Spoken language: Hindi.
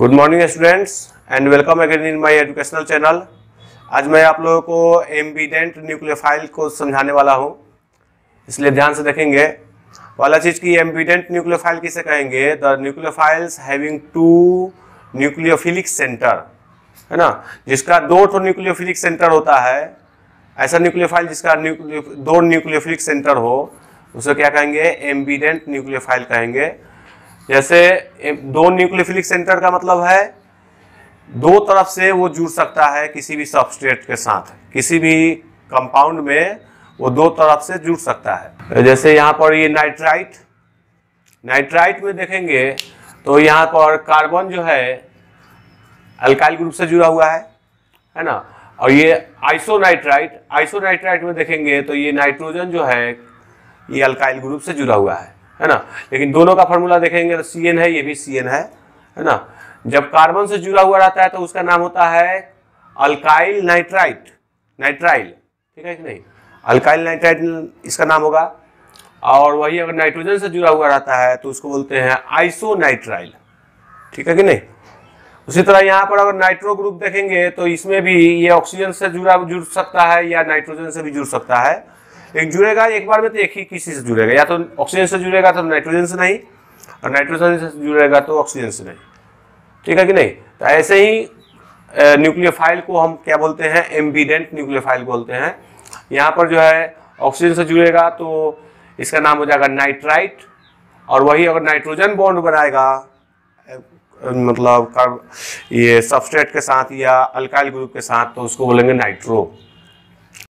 good morning students and welcome again in my educational channel आज मैं आप लोगों को एम्बीडेंट न्यूक्लियोफाइल को समझाने वाला हूँ इसलिए ध्यान से देखेंगे वाला चीज़ की एम्बीडेंट न्यूक्लियोफाइल किसे कहेंगे the nucleophiles having two nucleophilic centre है ना जिसका दो टो न्यूक्लियोफिलिक सेंटर होता है ऐसा न्यूक्लियोफाइल जिसका न्यूक्लियो दो न्यूक्लियोफिलिक सेंटर हो उसे क्या कहेंगे एम्बीडेंट न्यूक्लियोफाइल कहेंगे जैसे दो न्यूक्लियोफिलिक सेंटर का मतलब है दो तरफ से वो जुड़ सकता है किसी भी सबस्ट्रेट के साथ किसी भी कंपाउंड में वो दो तरफ से जुड़ सकता है तो जैसे यहाँ पर ये नाइट्राइट नाइट्राइट में देखेंगे तो यहाँ पर कार्बन जो है अल्काइल ग्रुप से जुड़ा हुआ है है ना और ये आइसोनाइट्राइट आइसोनाइट्राइट में देखेंगे तो ये नाइट्रोजन जो है ये अल्काइल ग्रुप से जुड़ा हुआ है है ना लेकिन दोनों का फॉर्मूला देखेंगे तो सी है ये भी सी है है ना जब कार्बन से जुड़ा हुआ रहता है तो उसका नाम होता है अल्काइल नाइट्राइट नाइट्राइल ठीक है कि नहीं अल्काइल नाइट्राइट इसका नाम होगा और वही अगर नाइट्रोजन से जुड़ा हुआ रहता है तो उसको बोलते हैं आइसो नाइट्राइल ठीक है कि नहीं उसी तरह यहाँ पर अगर नाइट्रो ग्रुप देखेंगे तो इसमें भी ये ऑक्सीजन से जुड़ा जुड़ सकता है या नाइट्रोजन से भी जुड़ सकता है एक जुड़ेगा एक बार में तो एक ही किसी से जुड़ेगा या तो ऑक्सीजन से जुड़ेगा तो नाइट्रोजन से नहीं और नाइट्रोजन से जुड़ेगा तो ऑक्सीजन से नहीं ठीक है कि नहीं तो ऐसे ही न्यूक्लियोफाइल को हम क्या बोलते हैं एम्बीडेंट न्यूक्लियोफाइल बोलते हैं यहाँ पर जो है ऑक्सीजन से जुड़ेगा तो इसका नाम हो जाएगा नाइट्राइट और वही अगर नाइट्रोजन बॉन्ड बनाएगा मतलब ये सबस्ट्रेट के साथ या अल्काइल ग्रुप के साथ तो उसको बोलेंगे नाइट्रो